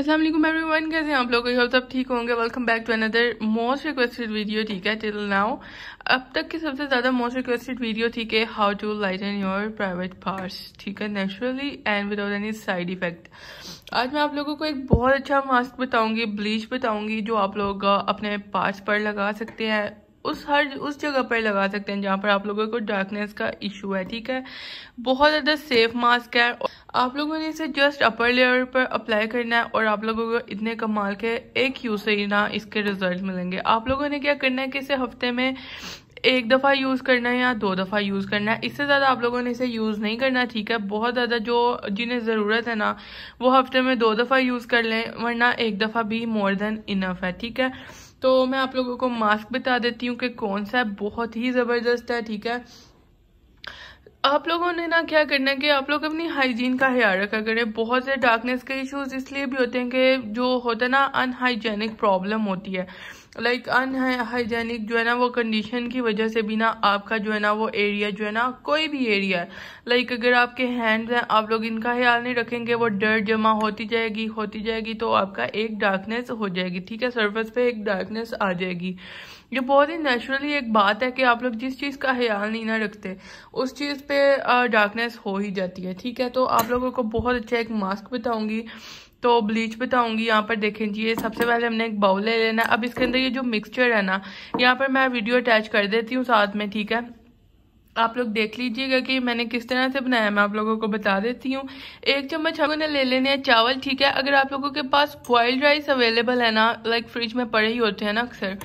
Aslam one कैसे आप लोग सब ठीक होंगे welcome back to another most requested video ठीक है टिल नाउ अब तक की सबसे ज़्यादा मोस्ट रिक्वेस्टेड वीडियो थी कि how to lighten your private parts ठीक है naturally and without any side effect आज मैं आप लोगों को एक बहुत अच्छा मास्क बताऊंगी ब्लीच बताऊंगी जो आप लोग अपने पार्ट्स पर लगा सकते हैं उस हर उस जगह पर लगा सकते हैं जहाँ पर आप लोगों को डार्कनेस का इशू है ठीक है बहुत ज़्यादा सेफ मास्क है आप लोगों ने इसे जस्ट अपर लेयर पर अप्लाई करना है और आप लोगों को इतने कमाल के एक यूज़ से ही ना इसके रिजल्ट मिलेंगे आप लोगों ने क्या करना है कि इसे हफ्ते में एक दफ़ा यूज़ करना है या दो दफ़ा यूज़ करना है इससे ज़्यादा आप लोगों ने इसे यूज़ नहीं करना ठीक है बहुत ज़्यादा जो जिन्हें ज़रूरत है ना वो हफ्ते में दो दफ़ा यूज़ कर लें वरना एक दफ़ा भी मोर देन इनफ है ठीक है तो मैं आप लोगों को मास्क बता देती हूँ कि कौन सा है बहुत ही ज़बरदस्त है ठीक है आप लोगों ने ना क्या करना है कि आप लोग अपनी हाइजीन का ख्याल रखा करें बहुत से डार्कनेस के इश्यूज इसलिए भी होते हैं कि जो होता है ना अनहाइजेनिक प्रॉब्लम होती है लाइक अनहाइजेनिक जो है ना वो कंडीशन की वजह से भी ना आपका जो है ना वो एरिया जो है ना कोई भी एरिया है लाइक अगर आपके हैंड्स हैं आप लोग इनका ख्याल नहीं रखेंगे वो डर्ट जमा होती जाएगी होती जाएगी तो आपका एक डार्कनेस हो जाएगी ठीक है सरफेस पे एक डार्कनेस आ जाएगी ये बहुत ही नेचुरली एक बात है कि आप लोग जिस चीज़ का ख्याल नहीं ना रखते उस चीज़ पे डार्कनेस हो ही जाती है ठीक है तो आप लोगों को बहुत अच्छा एक मास्क बताऊंगी तो ब्लीच बताऊंगी यहाँ पर देखें जी ये सबसे पहले हमने एक बाउल ले लेना अब इसके अंदर ये जो मिक्सचर है ना यहाँ पर मैं वीडियो अटैच कर देती हूँ साथ में ठीक है आप लोग देख लीजिएगा कि मैंने किस तरह से बनाया मैं आप लोगों को बता देती हूँ एक चम्मच हम उन्हें ले लेने हैं चावल ठीक है अगर आप लोगों के पास बॉइल्ड राइस अवेलेबल है ना लाइक फ्रिज में पड़े ही होते हैं ना अक्सर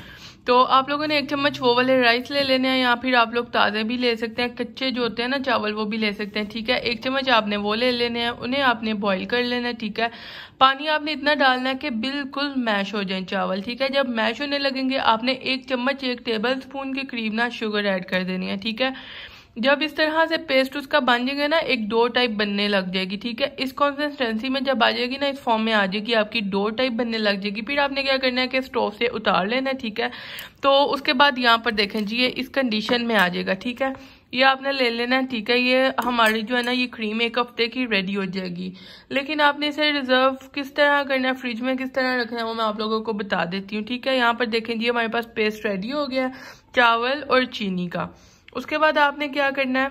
तो आप लोगों ने एक चम्मच वो वाले राइस ले लेने हैं या फिर आप लोग ताज़े भी ले सकते हैं कच्चे जो होते हैं ना चावल वो भी ले सकते हैं ठीक है एक चम्मच आपने वो ले लेने हैं उन्हें आपने बॉईल कर लेना है ठीक है पानी आपने इतना डालना है कि बिल्कुल मैश हो जाए चावल ठीक है जब मैश होने लगेंगे आपने एक चम्मच एक टेबल स्पून के करीब ना शुगर ऐड कर देनी है ठीक है जब इस तरह से पेस्ट उसका बन जाएगा ना एक डो टाइप बनने लग जाएगी ठीक है इस कंसिस्टेंसी में जब आ जाएगी ना इस फॉर्म में आ जाएगी आपकी डो टाइप बनने लग जाएगी फिर आपने क्या करना है कि स्टोव से उतार लेना है ठीक है तो उसके बाद यहाँ पर देखें जी ये इस कंडीशन में आ जाएगा ठीक है ये आपने ले लेना है ठीक है ये हमारी जो है ना ये क्रीम एक हफ्ते की रेडी हो जाएगी लेकिन आपने इसे रिजर्व किस तरह करना है फ्रिज में किस तरह रखना है वो मैं आप लोगों को बता देती हूँ ठीक है यहाँ पर देखें जी हमारे पास पेस्ट रेडी हो गया चावल और चीनी का उसके बाद आपने क्या करना है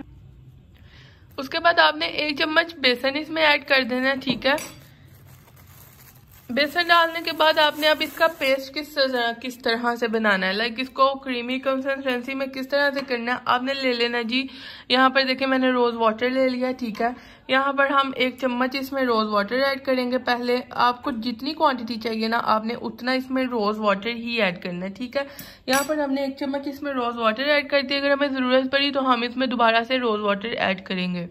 उसके बाद आपने एक चम्मच बेसन इसमें ऐड कर देना है ठीक है बेसन डालने के बाद आपने अब इसका पेस्ट किस तरह किस तरह से बनाना है लाइक इसको क्रीमी कंसिस्टेंसी में किस तरह से करना है आपने ले लेना जी यहाँ पर देखिए मैंने रोज़ वाटर ले लिया ठीक है यहाँ पर हम एक चम्मच इसमें रोज़ वाटर ऐड करेंगे पहले आपको जितनी क्वांटिटी चाहिए ना आपने उतना इसमें रोज़ वाटर ही ऐड करना है ठीक है यहाँ पर हमने एक चम्मच इसमें रोज़ वाटर ऐड कर दिया अगर हमें ज़रूरत पड़ी तो हम इसमें दोबारा से रोज़ वाटर ऐड करेंगे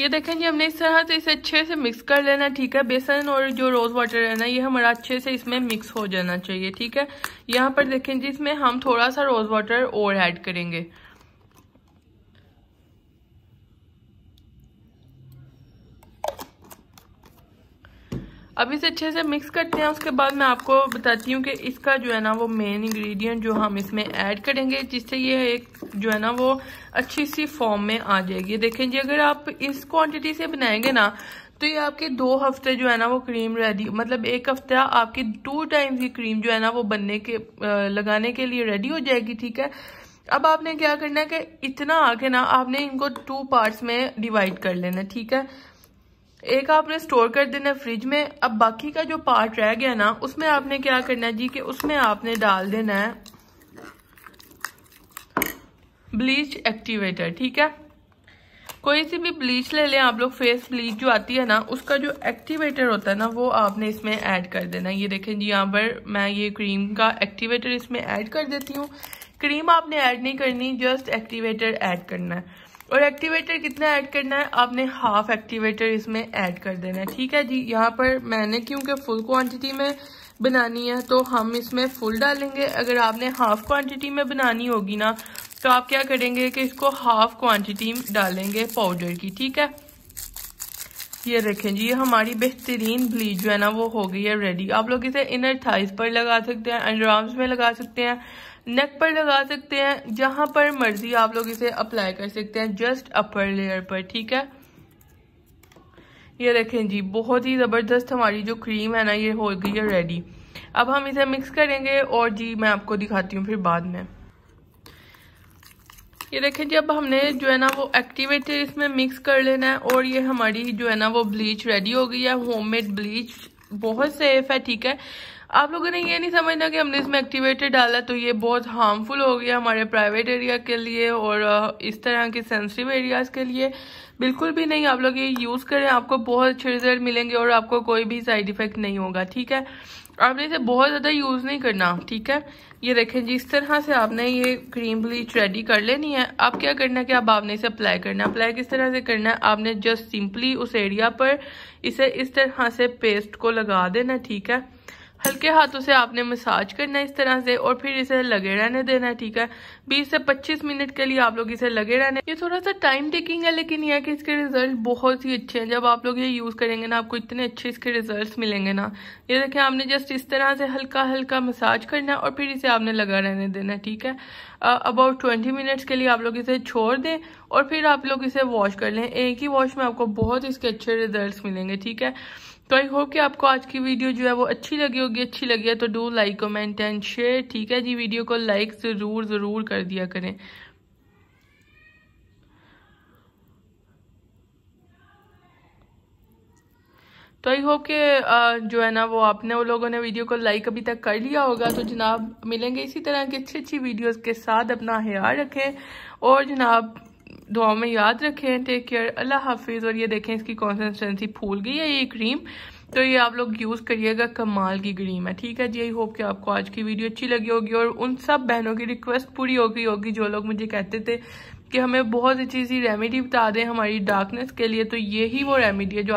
ये देखें जी हमने इस तरह से इसे अच्छे से मिक्स कर लेना ठीक है बेसन और जो रोज़ वाटर है ना ये हमारा अच्छे से इसमें मिक्स हो जाना चाहिए ठीक है यहाँ पर देखें जी इसमें हम थोड़ा सा रोज़ वाटर और ऐड करेंगे अब इसे अच्छे से मिक्स करते हैं उसके बाद मैं आपको बताती हूँ कि इसका जो है ना वो मेन इंग्रेडिएंट जो हम इसमें ऐड करेंगे जिससे ये एक जो है ना वो अच्छी सी फॉर्म में आ जाएगी देखें जी अगर आप इस क्वांटिटी से बनाएंगे ना तो ये आपके दो हफ्ते जो है ना वो क्रीम रेडी मतलब एक हफ्ता आपकी टू टाइम्स की क्रीम जो है ना वो बनने के लगाने के लिए रेडी हो जाएगी ठीक है अब आपने क्या करना है कि इतना आके ना आपने इनको टू पार्ट्स में डिवाइड कर लेना ठीक है एक आपने स्टोर कर देना फ्रिज में अब बाकी का जो पार्ट रह गया ना उसमें आपने क्या करना है जी कि उसमें आपने डाल देना है ब्लीच एक्टिवेटर ठीक है कोई सी भी ब्लीच ले लें आप लोग फेस ब्लीच जो आती है ना उसका जो एक्टिवेटर होता है ना वो आपने इसमें ऐड कर देना ये देखें जी यहाँ पर मैं ये क्रीम का एक्टिवेटर इसमें ऐड कर देती हूँ क्रीम आपने ऐड नहीं करनी जस्ट एक्टिवेटर ऐड करना है और एक्टिवेटर कितना ऐड करना है आपने हाफ एक्टिवेटर इसमें ऐड कर देना है ठीक है जी यहाँ पर मैंने क्योंकि फुल क्वांटिटी में बनानी है तो हम इसमें फुल डालेंगे अगर आपने हाफ क्वांटिटी में बनानी होगी ना तो आप क्या करेंगे कि इसको हाफ क्वांटिटी डालेंगे पाउडर की ठीक है ये देखें जी ये हमारी बेहतरीन ब्लीच जो है ना वो हो गई है रेडी आप लोग इसे इनर थाइस पर लगा सकते हैं अंडर आर्म्स में लगा सकते हैं नेक पर लगा सकते हैं जहां पर मर्जी आप लोग इसे अप्लाई कर सकते हैं जस्ट अपर लेयर पर ठीक है ये देखें जी बहुत ही ज़बरदस्त हमारी जो क्रीम है ना ये हो गई है रेडी अब हम इसे मिक्स करेंगे और जी मैं आपको दिखाती हूँ फिर बाद में ये देखें जी अब हमने जो है ना वो एक्टिवेटर इसमें मिक्स कर लेना है और ये हमारी जो है ना वो ब्लीच रेडी हो गई है होममेड ब्लीच बहुत सेफ है ठीक है आप लोगों ने ये नहीं समझना कि हमने इसमें एक्टिवेटर डाला तो ये बहुत हार्मफुल हो गया हमारे प्राइवेट एरिया के लिए और इस तरह के सेंसिटिव एरियाज़ के लिए बिल्कुल भी नहीं आप लोग ये यूज़ करें आपको बहुत अच्छे रिजल्ट मिलेंगे और आपको कोई भी साइड इफ़ेक्ट नहीं होगा ठीक है आपने इसे बहुत ज़्यादा यूज़ नहीं करना ठीक है ये देखें जिस तरह से आपने ये क्रीम ब्लीच रेडी कर लेनी है अब क्या करना है कि अब आपने इसे अप्लाई करना है अप्लाई किस तरह से करना है आपने जस्ट सिंपली उस एरिया पर इसे इस तरह से पेस्ट को लगा देना ठीक है हल्के हाथों से आपने मसाज करना है इस तरह से और फिर इसे लगे रहने देना है ठीक है 20 से 25 मिनट के लिए आप लोग इसे लगे रहने ये थोड़ा सा टाइम टेकिंग है लेकिन यह कि इसके रिजल्ट बहुत ही अच्छे हैं जब आप लोग ये यूज करेंगे ना आपको इतने अच्छे इसके रिजल्ट मिलेंगे ना ये देखें आपने जस्ट इस तरह से हल्का हल्का मसाज करना है और फिर इसे आपने लगा रहने देना है ठीक है अबाउट ट्वेंटी मिनट्स के लिए आप लोग इसे छोड़ दें और फिर आप लोग इसे वॉश कर लें एक ही वॉश में आपको बहुत इसके अच्छे रिजल्ट मिलेंगे ठीक है तो आई होप कि आपको आज की वीडियो जो है वो अच्छी लगी होगी अच्छी लगी है तो do like comment and share ठीक है जी वीडियो को लाइक ज़रूर ज़रूर कर दिया करें तो आई होप के जो है ना वो आपने वो लोगों ने वीडियो को लाइक अभी तक कर लिया होगा तो जनाब मिलेंगे इसी तरह की अच्छी अच्छी वीडियोस के साथ अपना ख्याल रखें और जनाब दुआ में याद रखें टेक केयर अल्लाह हाफिज़ और ये देखें इसकी कॉन्सिस्टेंसी फूल गई है ये क्रीम तो ये आप लोग यूज़ करिएगा कमाल की क्रीम है ठीक है जी आई होप कि आपको आज की वीडियो अच्छी लगी होगी और उन सब बहनों की रिक्वेस्ट पूरी हो गई होगी जो लोग मुझे कहते थे कि हमें बहुत अच्छी सी रेमेडी बता दें हमारी डार्कनेस के लिए तो यही वो रेमेडी है जो